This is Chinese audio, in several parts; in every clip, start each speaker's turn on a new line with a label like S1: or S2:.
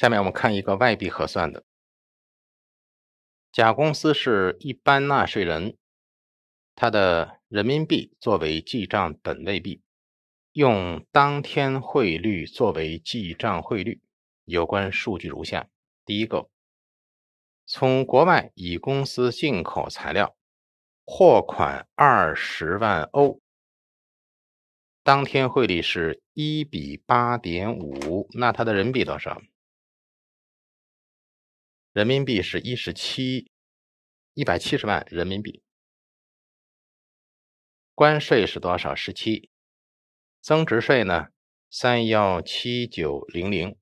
S1: 下面我们看一个外币核算的。甲公司是一般纳税人，他的人民币作为记账本位币，用当天汇率作为记账汇率。有关数据如下：第一个，从国外乙公司进口材料，货款二十万欧，当天汇率是一比八
S2: 点五，那它的人币多少？人民币是一十七一百七十万人民币，关税是多少？十七，增值税呢？三幺
S1: 七九零零，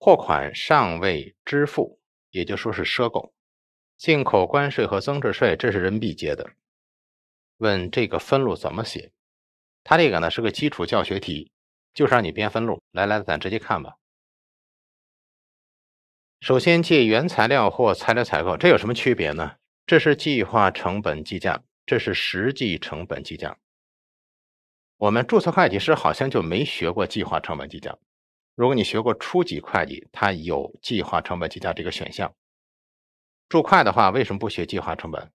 S1: 货款尚未支付，也就说是赊购，进口关税和增值税这是人民币结的。问这个分录怎么写？它这个呢是个基础教学题，就是让你编分录。来来，咱直接看吧。首先，借原材料或材料采购，这有什么区别呢？这是计划成本计价，这是实际成本计价。我们注册会计师好像就没学过计划成本计价。如果你学过初级会计，它有计划成本计价这个选项。注会的话，为什么不学计划成本？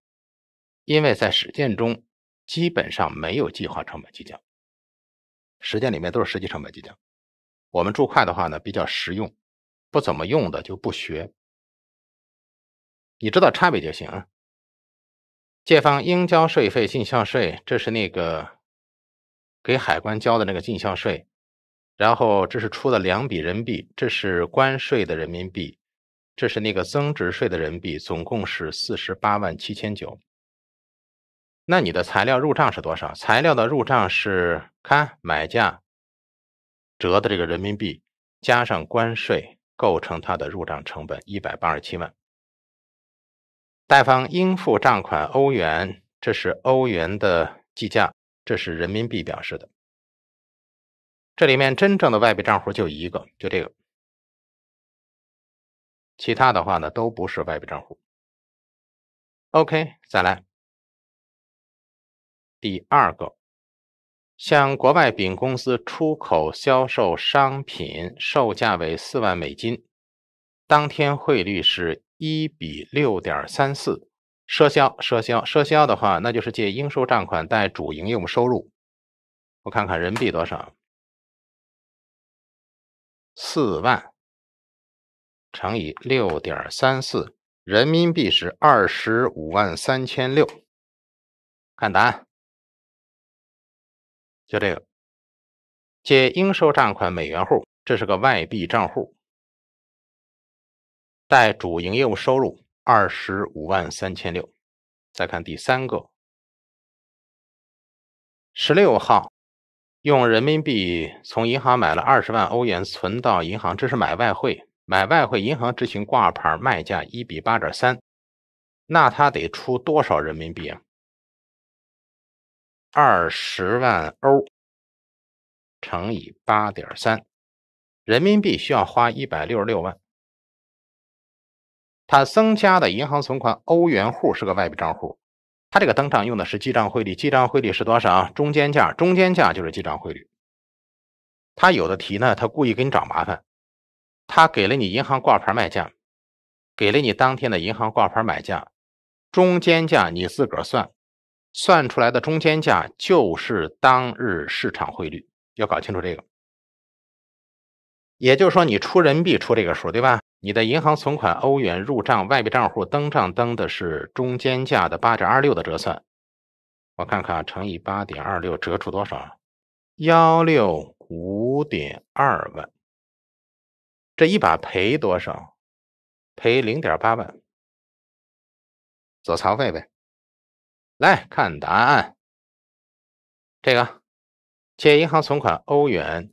S1: 因为在实践中基本上没有计划成本计价，实践里面都是实际成本计价。我们注会的话呢，比较实用。不怎么用的就不学，
S2: 你知道差别就行。借方应交税
S1: 费进项税，这是那个给海关交的那个进项税，然后这是出的两笔人民币，这是关税的人民币，这是那个增值税的人民币，总共是四十八万七千九。那你的材料入账是多少？材料的入账是看买价折的这个人民币加上关税。构成它的入账成本一百八十七万，贷方应付账款欧元，这是
S2: 欧元的计价，这是人民币表示的。这里面真正的外币账户就一个，就这个，其他的话呢都不是外币账户。OK，再来
S1: 第二个。向国外丙公司出口销售商品，售价为四万美金，当天汇率是一比六点三四。赊销，赊销，赊销的话，那就是借应收账款，贷主营业务收入。我看看人民币多少？
S2: 四万乘以六点三四，人民币是二十五万三千六。看答案。就这个，借应收
S1: 账款美元户，这是个外币账户。贷主营业务收入二十五万三千六。再看第三个，十六号用人民币从银行买了二十万欧元存到银行，这是买外汇。买外汇，银行执行挂牌卖价一比八点三，那他得出多少人民币啊？
S2: 二十万欧乘以八
S1: 点三，人民币需要花一百六十六万。它增加的银行存款，欧元户是个外币账户，它这个登账用的是记账汇率，记账汇率是多少？中间价，中间价就是记账汇率。它有的题呢，它故意给你找麻烦，它给了你银行挂牌卖价，给了你当天的银行挂牌买价，中间价你自个儿算。算出来的中间价就是当日市场汇率，要搞清楚这个。也就是说，你出人民币出这个数，对吧？你的银行存款欧元入账外币账户登账登的是中间价的八点二六的折算，我看看乘以八点二六折出多少，幺六五点二万，这一把赔多少？赔
S2: 零点八万，做槽费呗。来看答
S1: 案，这个借银行存款欧元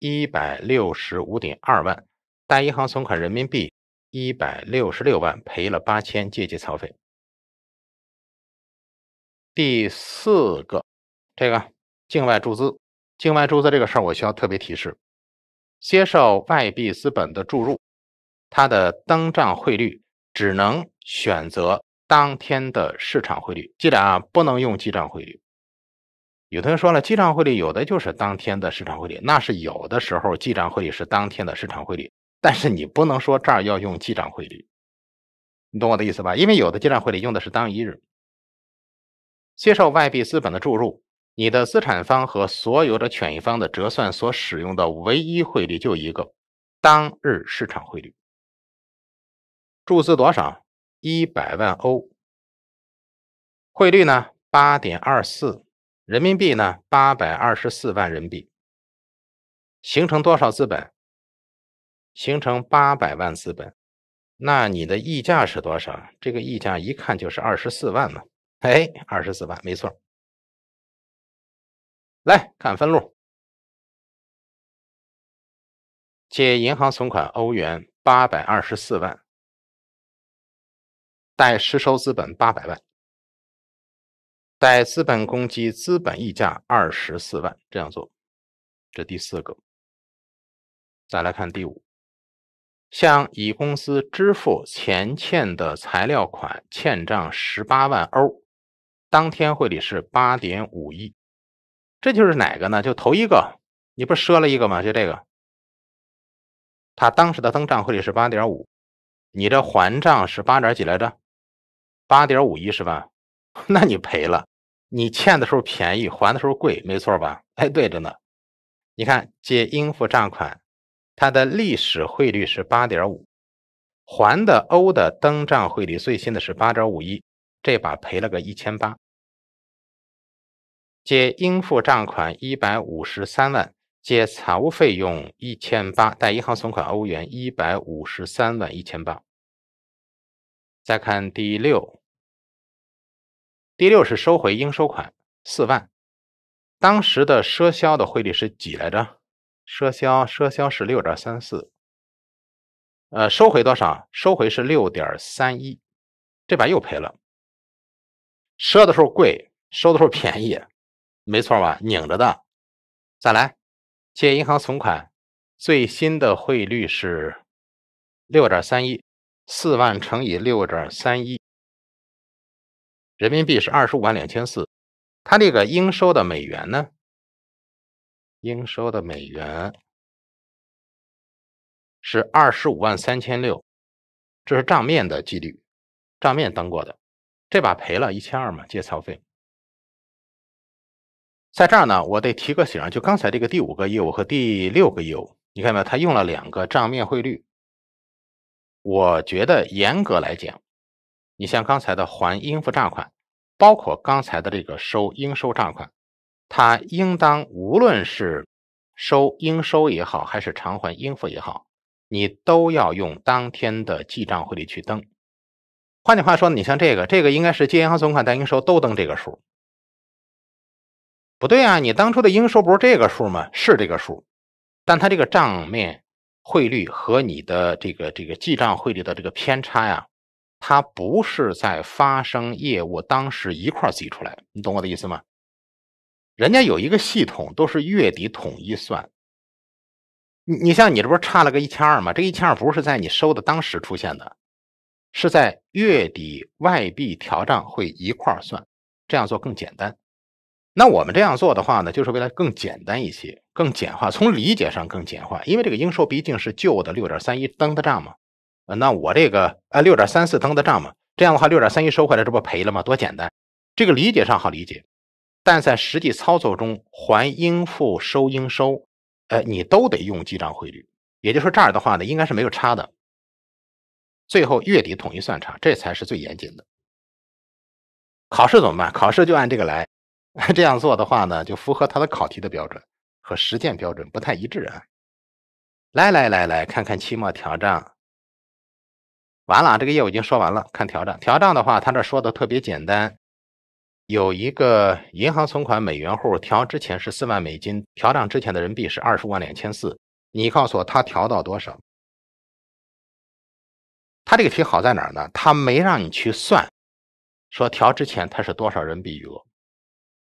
S1: 一百六十五点二万，贷银行存款人民币一百六十六万，赔了八千借记操费。第四个，这个境外注资，境外注资这个事儿，我需要特别提示：接受外币资本的注入，它的登账汇率只能选择。当天的市场汇率，记得啊，不能用记账汇率。有同学说了，记账汇率有的就是当天的市场汇率，那是有的时候记账汇率是当天的市场汇率。但是你不能说这儿要用记账汇率，你懂我的意思吧？因为有的记账汇率用的是当一日。接受外币资本的注入，你的资产方和所有的权益方的折算所使用的唯一汇率就一个，当日市场汇率。
S2: 注资多少？一百万欧，汇率呢？八
S1: 点二四，人民币呢？八百二十四万人民币。形成多少资本？形成八百万资本。那你的溢价是多少？这个溢价一看就是二十四万嘛。哎，二十四万，没
S2: 错。来看分录，借银行存款欧元八百二十四万。待实收资本八百万，待
S1: 资本公积资本溢价二十四万，这样做，这第四个。再来看第五，向乙公司支付前欠的材料款欠账十八万欧，当天汇率是八点五亿，这就是哪个呢？就头一个，你不赊了一个吗？就这个，他当时的增账汇率是八点五，你这还账是八点几来着？八点五一，是吧？那你赔了，你欠的时候便宜，还的时候贵，没错吧？哎，对着呢。你看借应付账款，它的历史汇率是八点五，还的欧的登账汇率最新的是八点五一，这把赔了个一千八。借应付账款一百五十三万，借财务费用一千八，贷银行存款欧元一百五十三万一千八。再看第六。第六是收回应收款四万，当时的赊销的汇率是几来着？赊销赊销是六点三四，呃，收回多少？收回是六点三一，这把又赔了。赊的时候贵，收的时候便宜，没错吧？拧着的。再来，借银行存款，最新的汇率是六点三一，四万乘以六点三一。人民币是二十五万两千四，
S2: 它这个应收的美元呢？应收的美元是二十五万三千六，这是账
S1: 面的几率，账面登过的，这把赔了一千二嘛，借钞费。在这儿呢，我得提个醒，就刚才这个第五个业务和第六个业务，你看到没有？他用了两个账面汇率，我觉得严格来讲。你像刚才的还应付账款，包括刚才的这个收应收账款，它应当无论是收应收也好，还是偿还应付也好，你都要用当天的记账汇率去登。换句话说，你像这个，这个应该是借银行存款贷应收都登这个数，不对啊？你当初的应收不是这个数吗？是这个数，但它这个账面汇率和你的这个这个记账汇率的这个偏差呀。它不是在发生业务当时一块儿出来，你懂我的意思吗？人家有一个系统，都是月底统一算。你你像你这不是差了个一千二吗？这一千二不是在你收的当时出现的，是在月底外币调账会一块儿算。这样做更简单。那我们这样做的话呢，就是为了更简单一些，更简化，从理解上更简化。因为这个应收毕竟是旧的六点三一登的账嘛。那我这个啊，六点三四登的账嘛，这样的话六点三一收回来，这不赔了吗？多简单，这个理解上好理解，但在实际操作中还应付收应收，呃，你都得用记账汇率，也就是说这儿的话呢，应该是没有差的，最后月底统一算差，这才是最严谨的。考试怎么办？考试就按这个来，这样做的话呢，就符合他的考题的标准和实践标准不太一致啊。来来来来，看看期末调账。完了，这个业务已经说完了。看调账，调账的话，他这说的特别简单，有一个银行存款美元户，调之前是四万美金，调账之前的人民币是二十万两千四。你告诉我他调到多少？他这个题好在哪儿呢？他没让你去算，说调之前他是多少人币余额？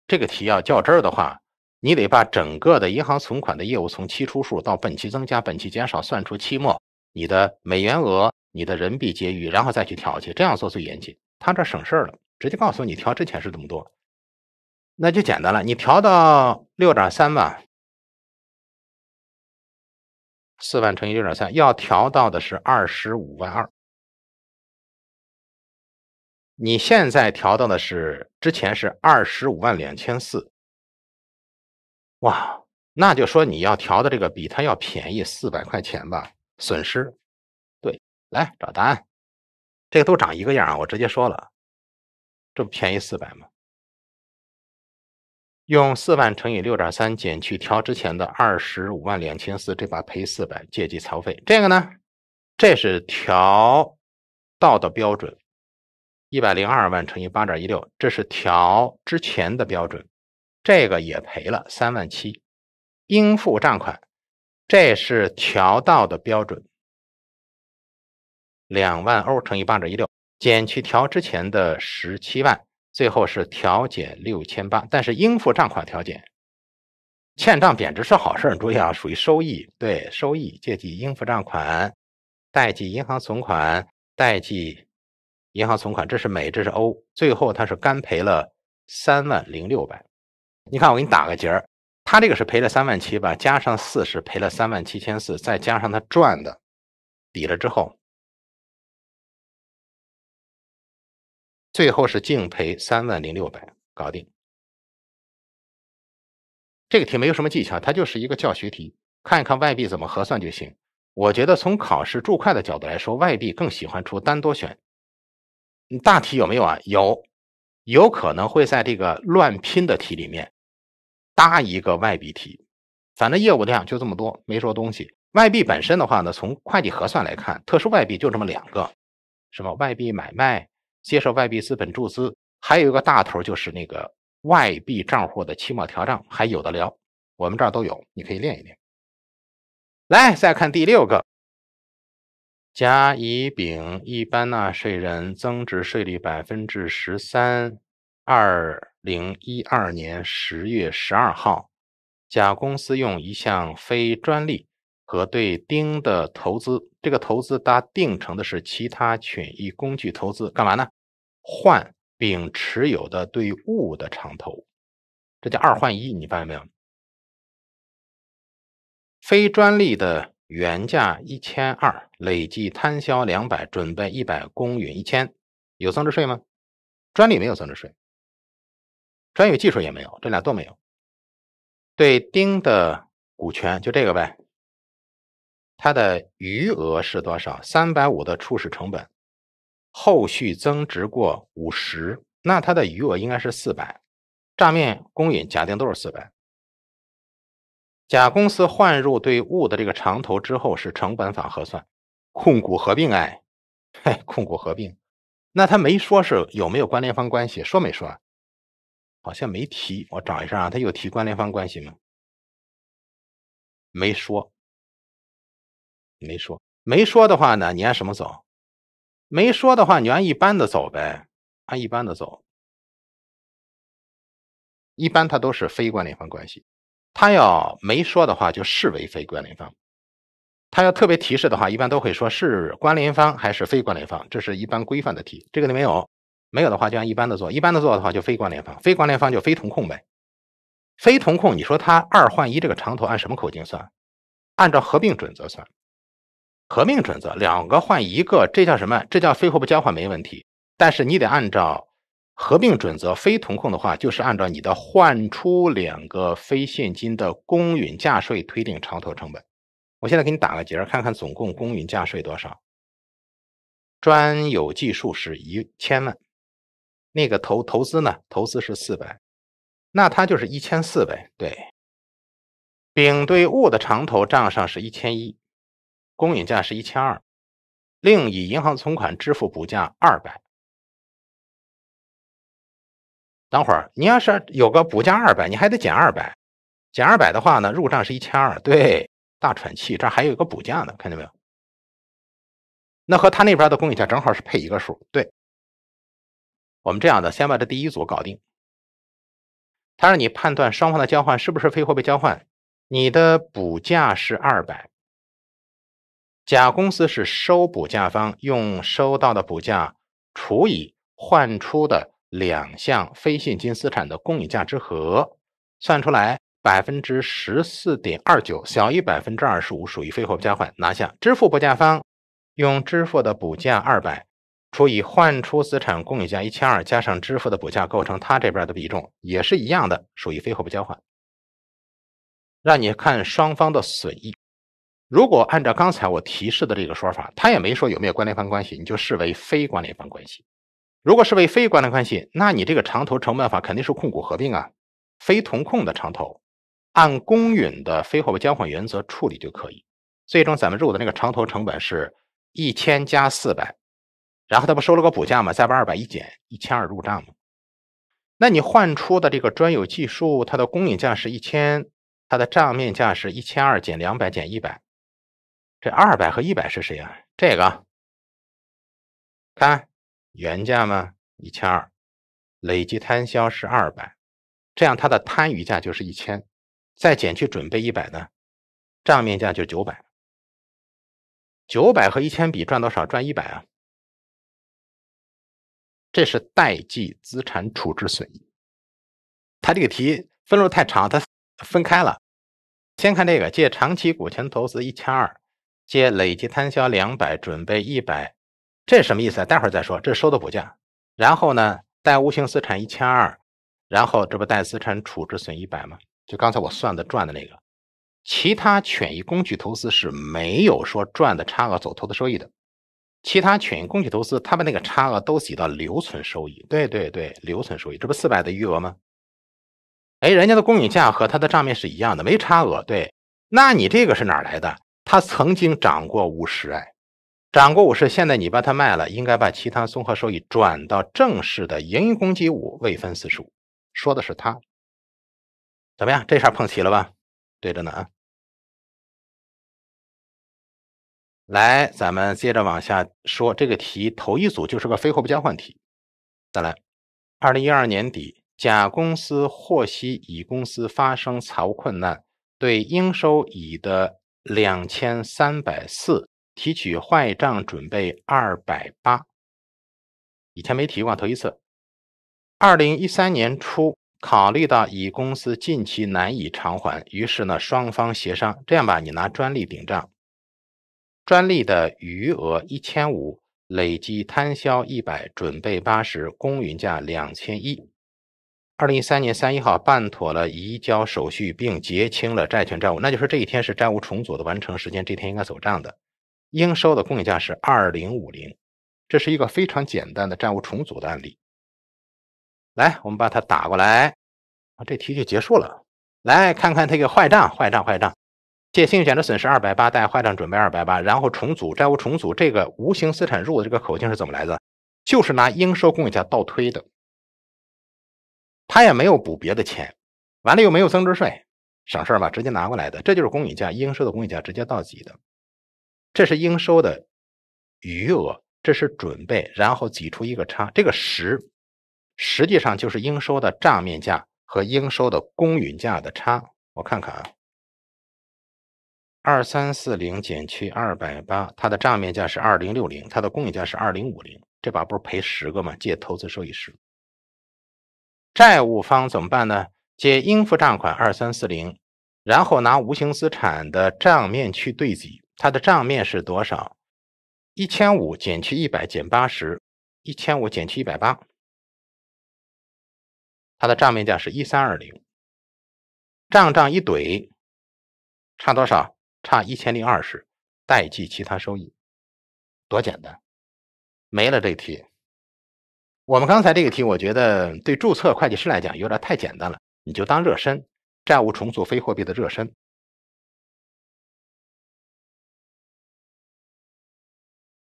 S1: 这个题要较真儿的话，你得把整个的银行存款的业务从期初数到本期增加、本期减少算出期末。你的美元额，你的人民币结余，然后再去调去，这样做最严谨。他这省事儿了，直接告诉你调之前是这么多，那就简单了。你调到六点三吧，
S2: 四万乘以六点三，要调到的是二十五万二。你现在调到的是之前是二十五万两千四，哇，那就说你要调的这个比它要便宜四百块钱吧。损失，对，来找答案。
S1: 这个都长一个样啊，我直接说了，这不便宜四百吗？用四万乘以六点三，减去调之前的二十五万两千四，这把赔四百，借记曹费。这个呢，这是调到的标准，一百零二万乘以八点一六，这是调之前的标准，这个也赔了三万七，应付账款。这是调到的标准，两万欧乘以八点一六，减去调之前的十七万，最后是调减六千八。但是应付账款调减，欠账贬值是好事，注意啊，属于收益。对，收益借记应付账款，贷记银行存款，贷记银行存款。这是美，这是欧，最后它是干赔了三万零六百。你看，我给你打个结儿。他这个是赔了三万七吧，加上四十赔了三万七千四，再加上他赚的，抵了之后，
S2: 最后是净赔三万零六百，搞定。
S1: 这个题没有什么技巧，它就是一个教学题，看一看外币怎么核算就行。我觉得从考试注会的角度来说，外币更喜欢出单多选。大题有没有啊？有，有可能会在这个乱拼的题里面。搭一个外币题，反正业务量就这么多，没说东西。外币本身的话呢，从会计核算来看，特殊外币就这么两个，什么外币买卖、接受外币资本注资，还有一个大头就是那个外币账户的期末调账，还有的聊。我们这儿都有，你可以练一练。来，再看第六个，甲乙丙一般纳税人增值税率百分之十三二。零一二年十月十二号，甲公司用一项非专利和对丁的投资，这个投资它定成的是其他权益工具投资，干嘛呢？换并持有的对物的长投，这叫二换一，你发现没有？非专利的原价一千二，累计摊销两百，准备一百，公允一千，有增值税吗？专利没有增值税。专业技术也没有，这俩都没有。对丁的股权就这个呗，它的余额是多少？三百五的初始成本，后续增值过五十，那它的余额应该是四百。账面公允，假定都是四百。甲公司换入对物的这个长投之后是成本法核算，控股合并哎，控股合并，那他没说是有没有关联方关系，说没说？好像没提，我找一下啊，他有提关联方关系吗？没说，
S2: 没说，没说的话呢，你按什么走？没
S1: 说的话，你按一般的走呗，按一般的走。一般它都是非关联方关系，他要没说的话就视为非关联方。他要特别提示的话，一般都会说是关联方还是非关联方，这是一般规范的题，这个里没有。没有的话就按一般的做，一般的做的话就非关联方，非关联方就非同控呗。非同控，你说他二换一这个长投按什么口径算？按照合并准则算，合并准则两个换一个，这叫什么？这叫非货不交换没问题。但是你得按照合并准则，非同控的话就是按照你的换出两个非现金的公允价税推定长投成本。我现在给你打个结，看看总共公允价税多少。专有技术是一千万。那个投投资呢？投资是四百，那它就是一千四百。对，丙对戊的长投账上是一千一，公允价是一千二，另以银行存款支付
S2: 补价二百。等会儿，你要是
S1: 有个补价二百，你还得减二百，减二百的话呢，入账是一千二。对，大喘气，这还有一个补价呢，看见没有？那和他那边的公允价正好是配一个数，对。我们这样的，先把这第一组搞定。他让你判断双方的交换是不是非货币交换，你的补价是二百，甲公司是收补价方，用收到的补价除以换出的两项非现金资产的公允价值和，算出来百分之十四点二九，小于百分之二十五，属于非货币交换，拿下。支付补价方用支付的补价二百。除以换出资产公允价一千二加上支付的补价，构成他这边的比重也是一样的，属于非货币交换。让你看双方的损益。如果按照刚才我提示的这个说法，他也没说有没有关联方关系，你就视为非关联方关系。如果是为非关联关系，那你这个长投成本法肯定是控股合并啊，非同控的长投，按公允的非货币交换原则处理就可以。最终咱们入的那个长投成本是一千加四百。然后他不收了个补价嘛？再把二百一减一千二入账嘛？那你换出的这个专有技术，它的公允价是一千，它的账面价是一千二减两百减一百，这二百和一百是谁呀？这个看原价嘛，一千二，累计摊销是二百，这样它的摊余价就是一千，再减去准备一百呢，账面价
S2: 就九百。九百和一千比赚多少？赚一百啊。这是代际资产处置损益，
S1: 他这个题分路太长，他分开了。先看这个借长期股权投资一千二，借累计摊销两百，准备一百，这什么意思啊？待会儿再说。这是收的股价，然后呢，贷无形资产一千二，然后这不带资产处置损一百吗？就刚才我算的赚的那个，其他权益工具投资是没有说赚的差额走投资收益的。其他权益工具投资，他们那个差额都记到留存收益。对对对，留存收益，这不四百的余额吗？哎，人家的公允价和他的账面是一样的，没差额。对，那你这个是哪来的？他曾经涨过五十，哎，涨过五十，现在你把它卖了，应该把其他综合收益转到正式的盈余公积五，未分四十五。说的是他，怎么样？这下碰齐了吧？对着呢啊。来，咱们接着往下说这个题。头一组就是个非货币交换题。再来，二零一二年底，甲公司获悉乙公司发生财务困难，对应收乙的两千三百四提取坏账准备二百八。以前没提过，头一次。二零一三年初，考虑到乙公司近期难以偿还，于是呢双方协商，这样吧，你拿专利顶账。专利的余额一千五，累计摊销一百，准备八十，公允价两千一。二零一三年三一号办妥了移交手续，并结清了债权债务。那就是这一天是债务重组的完成时间，这天应该走账的。应收的公允价是二零五零，这是一个非常简单的债务重组的案例。来，我们把它打过来啊，这题就结束了。来看看这个坏账，坏账，坏账。借信用险的损失二百八，贷坏账准备二百八，然后重组债务重组这个无形资产入的这个口径是怎么来的？就是拿应收公允价倒推的，他也没有补别的钱，完了又没有增值税，省事儿吧，直接拿过来的，这就是公允价，应收的公允价直接倒挤的，这是应收的余额，这是准备，然后挤出一个差，这个十实际上就是应收的账面价和应收的公允价的差，我看看啊。二三四零减去二百八，它的账面价是二零六零，它的公允价是二零五零，这把不是赔十个吗？借投资收益十。债务方怎么办呢？借应付账款二三四零，然后拿无形资产的账面去对比，它的账面是多少？一千五减去一百减八十，一千五减去一百八，它的账面价是一
S2: 三二零。账账一怼，差多少？差一
S1: 千零二十，代计其他收益，多简单，没了这题。我们刚才这个题，我觉得对注册会计师来讲有点太简单了，你就当热身，债务重组非货币的热身。